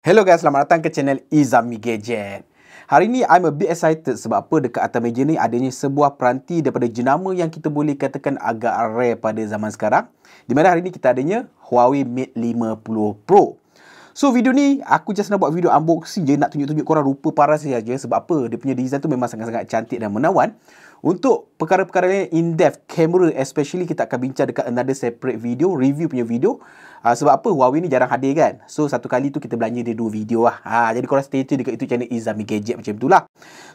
Hello guys, selamat datang ke channel Izami Gadget. Hari ni I'm a bit excited sebab apa dekat atas meja ni adanya sebuah peranti daripada jenama yang kita boleh katakan agak rare pada zaman sekarang. Di mana hari ni kita adanya Huawei Mate 50 Pro. So video ni aku just nak buat video unboxing je nak tunjuk-tunjuk korang rupa paras dia je sebab apa dia punya design tu memang sangat-sangat cantik dan menawan. Untuk perkara-perkara lain in depth camera especially kita akan bincang dekat another separate video review punya video. Uh, sebab apa Huawei ni jarang hadir kan. So satu kali tu kita belanja dia dua video lah. Ha, jadi korang stay tune dekat itu channel Izami Gadget macam itulah.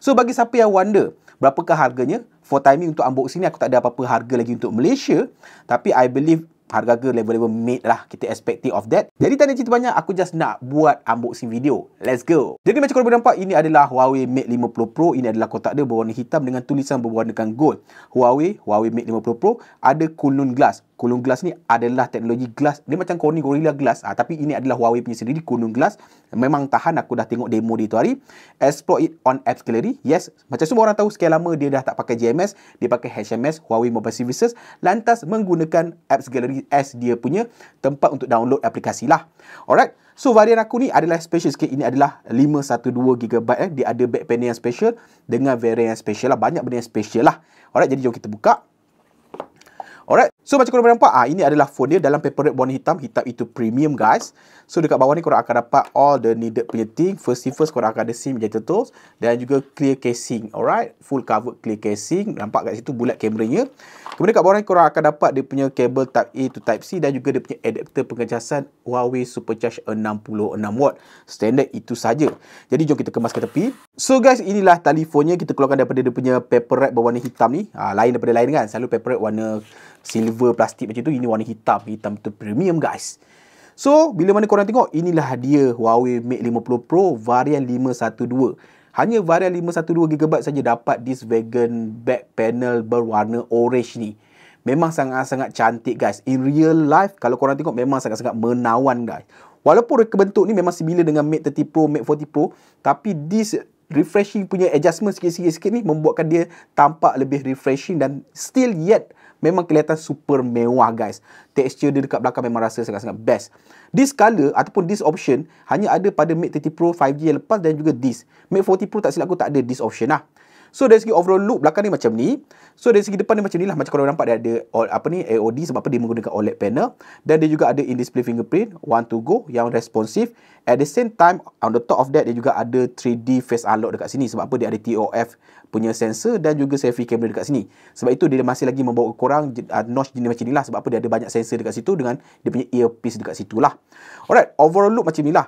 So bagi siapa yang wonder berapakah harganya for timing untuk unboxing ni aku tak ada apa-apa harga lagi untuk Malaysia tapi I believe harga ke level-level mid lah kita expecting of that jadi tak ada cerita banyak aku just nak buat unboxing video let's go jadi macam korang boleh nampak ini adalah Huawei Mate 50 Pro ini adalah kotak dia berwarna hitam dengan tulisan berwarnakan gold Huawei Huawei Mate 50 Pro ada Kunlun Glass Kunlun Glass ni adalah teknologi glass dia macam Corning Gorilla Glass ha, tapi ini adalah Huawei punya sendiri Kunlun Glass memang tahan aku dah tengok demo dia tu hari explore it on apps gallery yes macam semua orang tahu sekian lama dia dah tak pakai GMS dia pakai HMS Huawei Mobile Services lantas menggunakan apps gallery US dia punya tempat untuk download aplikasi lah. Alright. So varian aku ni adalah special sikit. Ini adalah 512GB eh. Dia ada back panel yang special dengan varian yang special lah. Banyak benda yang special lah. Alright. Jadi jom kita buka. Alright. So macam korang nampak, ah ini adalah phone dia dalam paper red warna hitam. Hitam itu premium guys. So dekat bawah ni korang akan dapat all the needed punya thing. First thing first korang akan ada SIM gentle tools dan juga clear casing. Alright. Full cover clear casing. Nampak kat situ bulat kameranya. Kemudian kat bawah ni korang akan dapat dia punya kabel type A to type C dan juga dia punya adapter pengecasan Huawei Supercharge 66W. Standard itu saja. Jadi jom kita kemas ke tepi. So guys inilah telefonnya kita keluarkan daripada dia punya paper red berwarna hitam ni. Ah, lain daripada lain kan. Selalu paper red warna silver plastik macam tu ini warna hitam hitam tu premium guys so bila mana korang tengok inilah dia Huawei Mate 50 Pro varian 512 hanya varian 512GB saja dapat this vegan back panel berwarna orange ni. Memang sangat-sangat cantik guys. In real life, kalau korang tengok memang sangat-sangat menawan guys. Walaupun reka bentuk ni memang similar dengan Mate 30 Pro, Mate 40 Pro. Tapi this refreshing punya adjustment sikit-sikit ni membuatkan dia tampak lebih refreshing dan still yet memang kelihatan super mewah guys. Texture dia dekat belakang memang rasa sangat-sangat best. This color ataupun this option hanya ada pada Mate 30 Pro 5G yang lepas dan juga this. Mate 40 Pro tak silap aku tak ada this option lah. So dari segi overall look belakang ni macam ni. So dari segi depan ni macam ni lah. Macam kalau nampak dia ada apa ni AOD sebab apa dia menggunakan OLED panel. Dan dia juga ada in-display fingerprint. One to go yang responsif. At the same time on the top of that dia juga ada 3D face unlock dekat sini. Sebab apa dia ada TOF punya sensor dan juga selfie camera dekat sini. Sebab itu dia masih lagi membawa korang uh, notch jenis macam ni lah. Sebab apa dia ada banyak sensor dekat situ dengan dia punya earpiece dekat situ lah. Alright, overall look macam ni lah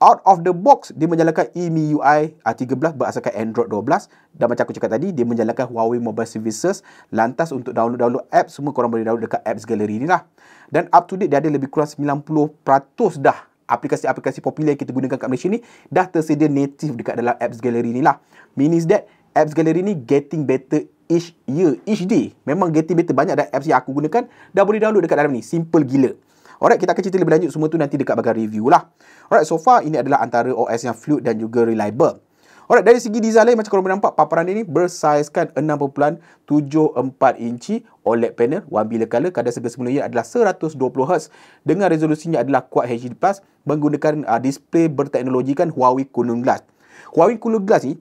out of the box dia menjalankan EMUI 13 berasaskan Android 12 dan macam aku cakap tadi dia menjalankan Huawei Mobile Services lantas untuk download-download app semua korang boleh download dekat Apps Gallery ni lah dan up to date dia ada lebih kurang 90% dah aplikasi-aplikasi popular yang kita gunakan kat Malaysia ni dah tersedia native dekat dalam Apps Gallery ni lah means that Apps Gallery ni getting better each year, each day memang getting better banyak dah apps yang aku gunakan dah boleh download dekat dalam ni simple gila Alright, kita akan cerita lebih lanjut semua tu nanti dekat bagian review lah. Alright, so far ini adalah antara OS yang fluid dan juga reliable. Alright, dari segi design lain macam korang boleh nampak paparan ini bersaizkan 6.74 inci OLED panel warna bila kala kadar segera semula ia adalah 120Hz dengan resolusinya adalah Quad HD Plus menggunakan uh, display berteknologikan Huawei Kunung Glass. Huawei Kunung Glass ni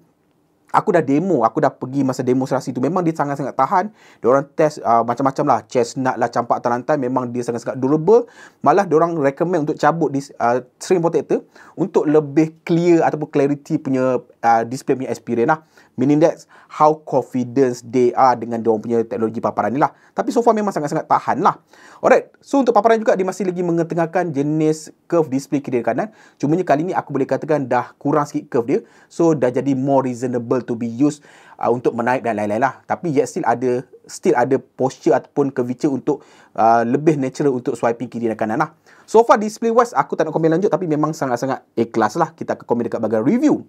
aku dah demo, aku dah pergi masa demonstrasi tu memang dia sangat-sangat tahan. Diorang test uh, macam-macam lah, chestnut lah, campak terantai memang dia sangat-sangat durable. Malah diorang recommend untuk cabut this uh, string protector untuk lebih clear ataupun clarity punya uh, display punya experience lah. Meaning that how confidence they are dengan dia punya teknologi paparan ni lah. Tapi so far memang sangat-sangat tahan lah. Alright. So untuk paparan juga dia masih lagi mengetengahkan jenis curve display kiri dan kanan. Cumanya kali ni aku boleh katakan dah kurang sikit curve dia. So dah jadi more reasonable to be used uh, untuk menaik dan lain-lain lah. Tapi yet still ada still ada posture ataupun curvature untuk uh, lebih natural untuk swiping kiri dan kanan lah. So far display wise aku tak nak komen lanjut tapi memang sangat-sangat ikhlas lah. Kita akan komen dekat bagian review.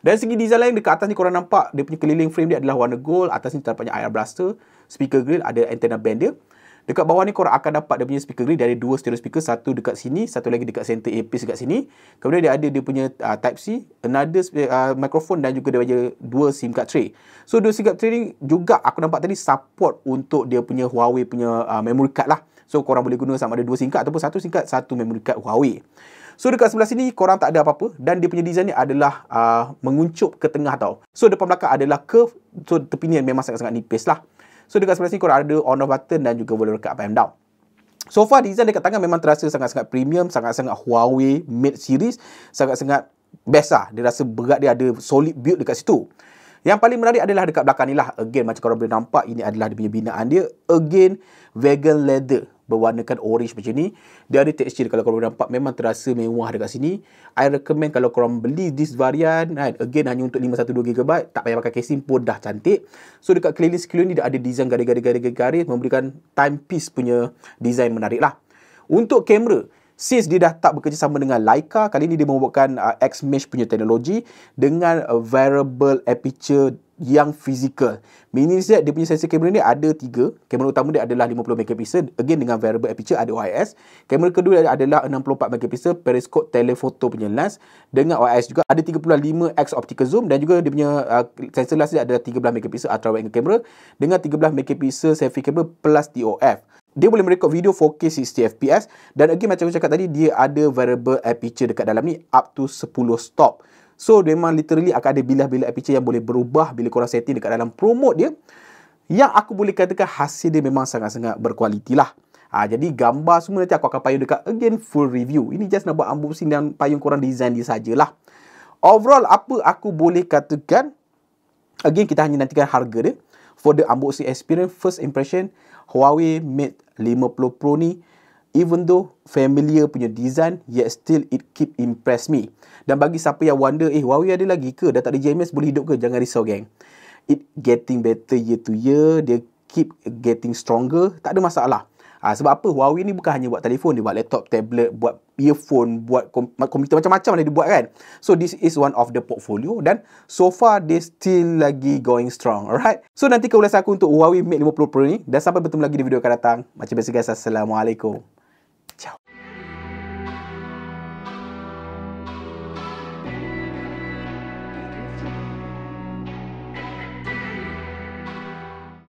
Dari segi design lain, dekat atas ni korang nampak dia punya keliling frame dia adalah warna gold. Atas ni terdapatnya air blaster, speaker grill, ada antena band dia. Dekat bawah ni korang akan dapat dia punya speaker grill dari dua stereo speaker. Satu dekat sini, satu lagi dekat center earpiece dekat sini. Kemudian dia ada dia punya uh, type C, another uh, microphone dan juga dia punya dua SIM card tray. So dua SIM card tray ni juga aku nampak tadi support untuk dia punya Huawei punya uh, memory card lah. So korang boleh guna sama ada dua SIM card ataupun satu SIM card, satu memory card Huawei. So dekat sebelah sini korang tak ada apa-apa dan dia punya design ni adalah uh, menguncup ke tengah tau. So depan belakang adalah curve so tepi ni memang sangat-sangat nipis lah. So dekat sebelah sini korang ada on off button dan juga boleh rekat up and down. So far design dekat tangan memang terasa sangat-sangat premium, sangat-sangat Huawei Mate series, sangat-sangat best lah. Dia rasa berat dia ada solid build dekat situ. Yang paling menarik adalah dekat belakang ni lah. Again, macam korang boleh nampak, ini adalah dia punya binaan dia. Again, vegan leather berwarnakan orange macam ni. Dia ada tekstur kalau korang nampak memang terasa mewah dekat sini. I recommend kalau korang beli this varian kan. Again hanya untuk 512GB tak payah pakai casing pun dah cantik. So dekat keliling sekeliling ni dia ada design garis-garis-garis garis memberikan timepiece punya design menarik lah. Untuk kamera, since dia dah tak bekerjasama dengan Leica, kali ini dia membuatkan uh, X-Mesh punya teknologi dengan uh, variable aperture yang physical. Meaning that dia punya sensor kamera ni ada tiga. Kamera utama dia adalah 50 megapixel. Again dengan variable aperture ada OIS. Kamera kedua dia adalah 64 megapixel periscope telephoto punya lens dengan OIS juga. Ada 35x optical zoom dan juga dia punya uh, sensor last dia adalah 13 megapixel ultra wide angle camera dengan 13 megapixel selfie camera plus DOF dia boleh merekod video 4K 60fps dan lagi macam aku cakap tadi dia ada variable aperture dekat dalam ni up to 10 stop so memang literally akan ada bilah-bilah aperture yang boleh berubah bila korang setting dekat dalam pro dia yang aku boleh katakan hasil dia memang sangat-sangat berkualiti lah ha, jadi gambar semua nanti aku akan payung dekat again full review ini just nak buat unboxing dan payung korang design dia sajalah overall apa aku boleh katakan again kita hanya nantikan harga dia for the unboxing experience, first impression, Huawei Mate 50 Pro ni even though familiar punya design, yet still it keep impress me. Dan bagi siapa yang wonder, eh Huawei ada lagi ke? Dah tak ada GMS boleh hidup ke? Jangan risau gang. It getting better year to year, dia keep getting stronger, tak ada masalah. Ha, sebab apa? Huawei ni bukan hanya buat telefon, dia buat laptop, tablet, buat earphone, buat kom- komputer macam-macam lah dia buat kan. So this is one of the portfolio dan so far they still lagi going strong. Alright. So nanti keulasan aku untuk Huawei Mate 50 Pro ni dan sampai bertemu lagi di video akan datang. Macam biasa guys, Assalamualaikum.